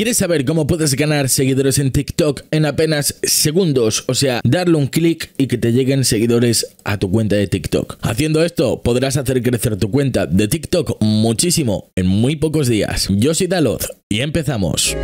¿Quieres saber cómo puedes ganar seguidores en TikTok en apenas segundos? O sea, darle un clic y que te lleguen seguidores a tu cuenta de TikTok. Haciendo esto, podrás hacer crecer tu cuenta de TikTok muchísimo en muy pocos días. Yo soy Dalot y empezamos.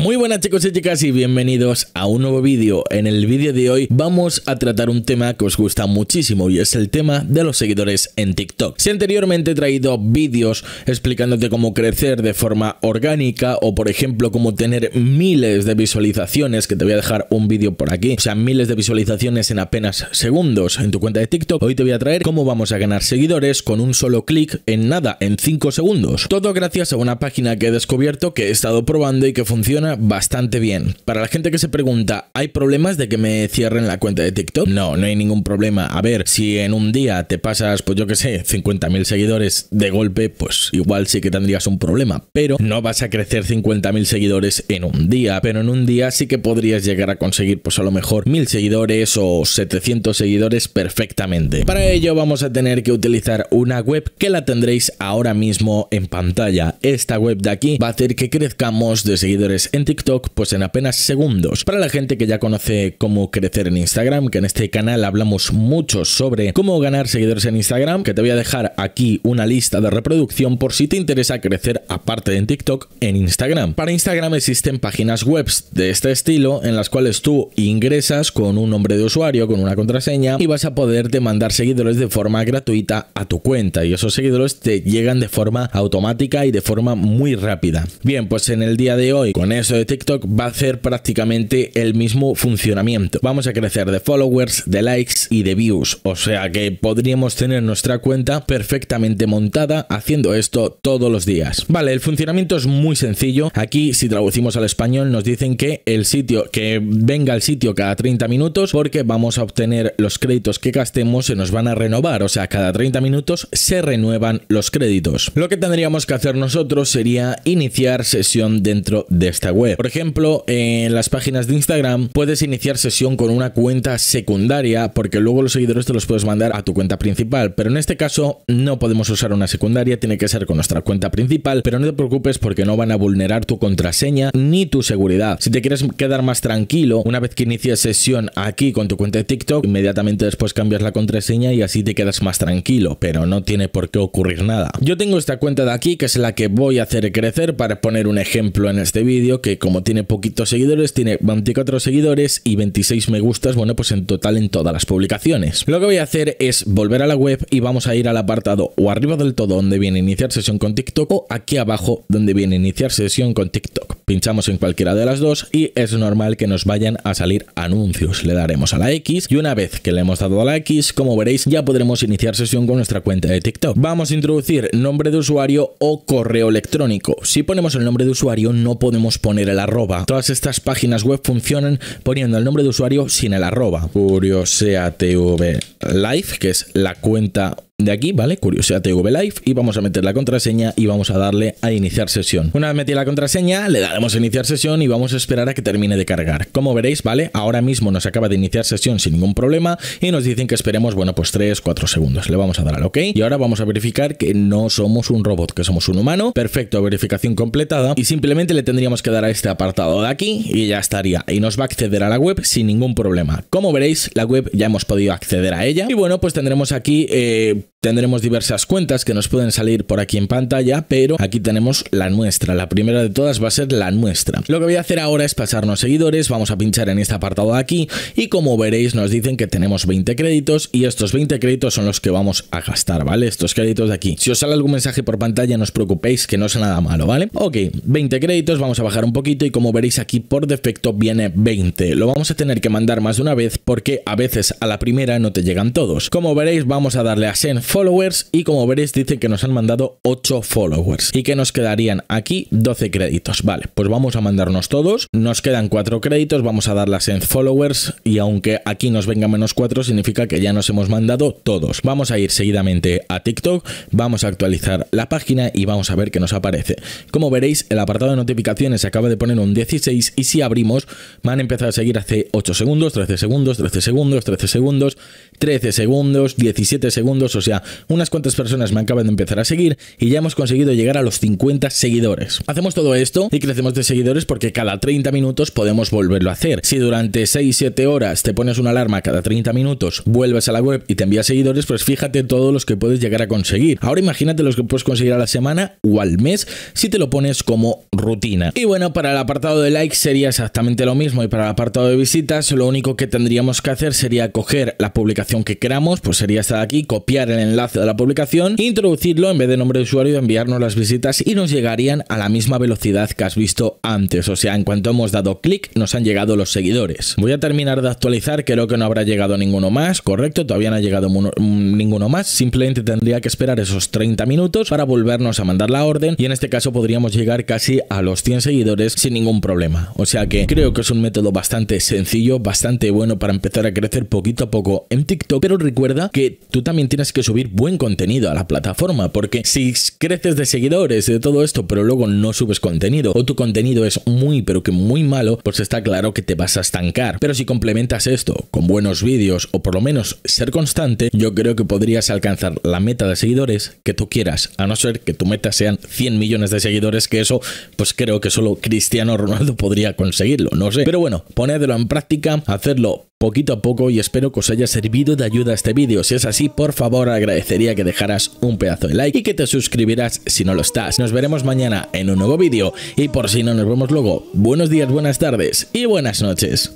Muy buenas chicos y chicas y bienvenidos a un nuevo vídeo. En el vídeo de hoy vamos a tratar un tema que os gusta muchísimo y es el tema de los seguidores en TikTok. Si anteriormente he traído vídeos explicándote cómo crecer de forma orgánica o por ejemplo cómo tener miles de visualizaciones, que te voy a dejar un vídeo por aquí, o sea miles de visualizaciones en apenas segundos en tu cuenta de TikTok, hoy te voy a traer cómo vamos a ganar seguidores con un solo clic en nada, en 5 segundos. Todo gracias a una página que he descubierto que he estado probando y que funciona bastante bien. Para la gente que se pregunta, ¿hay problemas de que me cierren la cuenta de TikTok? No, no hay ningún problema. A ver, si en un día te pasas, pues yo que sé, 50.000 seguidores de golpe, pues igual sí que tendrías un problema. Pero no vas a crecer 50.000 seguidores en un día. Pero en un día sí que podrías llegar a conseguir, pues a lo mejor, 1.000 seguidores o 700 seguidores perfectamente. Para ello vamos a tener que utilizar una web que la tendréis ahora mismo en pantalla. Esta web de aquí va a hacer que crezcamos de seguidores en TikTok pues en apenas segundos. Para la gente que ya conoce cómo crecer en Instagram, que en este canal hablamos mucho sobre cómo ganar seguidores en Instagram, que te voy a dejar aquí una lista de reproducción por si te interesa crecer aparte en TikTok en Instagram. Para Instagram existen páginas web de este estilo en las cuales tú ingresas con un nombre de usuario, con una contraseña y vas a poder demandar seguidores de forma gratuita a tu cuenta y esos seguidores te llegan de forma automática y de forma muy rápida. Bien, pues en el día de hoy con esto de TikTok va a hacer prácticamente el mismo funcionamiento. Vamos a crecer de followers, de likes y de views. O sea que podríamos tener nuestra cuenta perfectamente montada haciendo esto todos los días. Vale, el funcionamiento es muy sencillo. Aquí, si traducimos al español, nos dicen que el sitio, que venga al sitio cada 30 minutos porque vamos a obtener los créditos que gastemos, se nos van a renovar. O sea, cada 30 minutos se renuevan los créditos. Lo que tendríamos que hacer nosotros sería iniciar sesión dentro de este web. Por ejemplo, en las páginas de Instagram puedes iniciar sesión con una cuenta secundaria porque luego los seguidores te los puedes mandar a tu cuenta principal, pero en este caso no podemos usar una secundaria, tiene que ser con nuestra cuenta principal, pero no te preocupes porque no van a vulnerar tu contraseña ni tu seguridad. Si te quieres quedar más tranquilo, una vez que inicies sesión aquí con tu cuenta de TikTok, inmediatamente después cambias la contraseña y así te quedas más tranquilo, pero no tiene por qué ocurrir nada. Yo tengo esta cuenta de aquí que es la que voy a hacer crecer para poner un ejemplo en este vídeo que como tiene poquitos seguidores, tiene 24 seguidores y 26 me gustas, bueno, pues en total en todas las publicaciones. Lo que voy a hacer es volver a la web y vamos a ir al apartado o arriba del todo donde viene iniciar sesión con TikTok o aquí abajo donde viene iniciar sesión con TikTok. Pinchamos en cualquiera de las dos y es normal que nos vayan a salir anuncios. Le daremos a la X y una vez que le hemos dado a la X, como veréis, ya podremos iniciar sesión con nuestra cuenta de TikTok. Vamos a introducir nombre de usuario o correo electrónico. Si ponemos el nombre de usuario, no podemos poner el arroba. Todas estas páginas web funcionan poniendo el nombre de usuario sin el arroba. TV Live, que es la cuenta de aquí, ¿vale? Curiosidad TV Live y vamos a meter la contraseña y vamos a darle a iniciar sesión. Una vez metida la contraseña, le daremos a iniciar sesión y vamos a esperar a que termine de cargar. Como veréis, ¿vale? Ahora mismo nos acaba de iniciar sesión sin ningún problema y nos dicen que esperemos, bueno, pues 3, 4 segundos. Le vamos a dar al OK y ahora vamos a verificar que no somos un robot, que somos un humano. Perfecto, verificación completada y simplemente le tendríamos que dar a este apartado de aquí y ya estaría. Y nos va a acceder a la web sin ningún problema. Como veréis, la web ya hemos podido acceder a ella y bueno, pues tendremos aquí... Eh, Tendremos diversas cuentas que nos pueden salir por aquí en pantalla, pero aquí tenemos la nuestra. La primera de todas va a ser la nuestra. Lo que voy a hacer ahora es pasarnos seguidores, vamos a pinchar en este apartado de aquí y como veréis nos dicen que tenemos 20 créditos y estos 20 créditos son los que vamos a gastar, ¿vale? Estos créditos de aquí. Si os sale algún mensaje por pantalla no os preocupéis que no es nada malo, ¿vale? Ok, 20 créditos, vamos a bajar un poquito y como veréis aquí por defecto viene 20. Lo vamos a tener que mandar más de una vez porque a veces a la primera no te llegan todos. Como veréis vamos a darle a Send followers y como veréis dice que nos han mandado 8 followers y que nos quedarían aquí 12 créditos. Vale, pues vamos a mandarnos todos, nos quedan 4 créditos, vamos a darlas en followers y aunque aquí nos venga menos 4 significa que ya nos hemos mandado todos. Vamos a ir seguidamente a TikTok, vamos a actualizar la página y vamos a ver qué nos aparece. Como veréis el apartado de notificaciones se acaba de poner un 16 y si abrimos van a empezar a seguir hace 8 segundos, 13 segundos, 13 segundos, 13 segundos, 13 segundos, 17 segundos, o sea, unas cuantas personas me acaban de empezar a seguir y ya hemos conseguido llegar a los 50 seguidores. Hacemos todo esto y crecemos de seguidores porque cada 30 minutos podemos volverlo a hacer. Si durante 6-7 horas te pones una alarma cada 30 minutos, vuelves a la web y te envías seguidores, pues fíjate todos los que puedes llegar a conseguir. Ahora imagínate los que puedes conseguir a la semana o al mes si te lo pones como rutina. Y bueno, para el apartado de likes sería exactamente lo mismo y para el apartado de visitas lo único que tendríamos que hacer sería coger la publicación que queramos, pues sería esta de aquí, copiar el enlace de la publicación, introducirlo en vez de nombre de usuario, enviarnos las visitas y nos llegarían a la misma velocidad que has visto antes. O sea, en cuanto hemos dado clic, nos han llegado los seguidores. Voy a terminar de actualizar, creo que no habrá llegado ninguno más, correcto, todavía no ha llegado mm, ninguno más, simplemente tendría que esperar esos 30 minutos para volvernos a mandar la orden y en este caso podríamos llegar casi a los 100 seguidores sin ningún problema. O sea que creo que es un método bastante sencillo, bastante bueno para empezar a crecer poquito a poco en TikTok, pero recuerda que tú también tienes que subir buen contenido a la plataforma, porque si creces de seguidores, de todo esto, pero luego no subes contenido, o tu contenido es muy, pero que muy malo, pues está claro que te vas a estancar. Pero si complementas esto con buenos vídeos, o por lo menos ser constante, yo creo que podrías alcanzar la meta de seguidores que tú quieras, a no ser que tu meta sean 100 millones de seguidores, que eso, pues creo que solo Cristiano Ronaldo podría conseguirlo, no sé. Pero bueno, ponedlo en práctica, hacerlo poquito a poco y espero que os haya servido de ayuda este vídeo. Si es así, por favor agradecería que dejaras un pedazo de like y que te suscribieras si no lo estás. Nos veremos mañana en un nuevo vídeo y por si no nos vemos luego, buenos días, buenas tardes y buenas noches.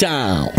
¡Chao!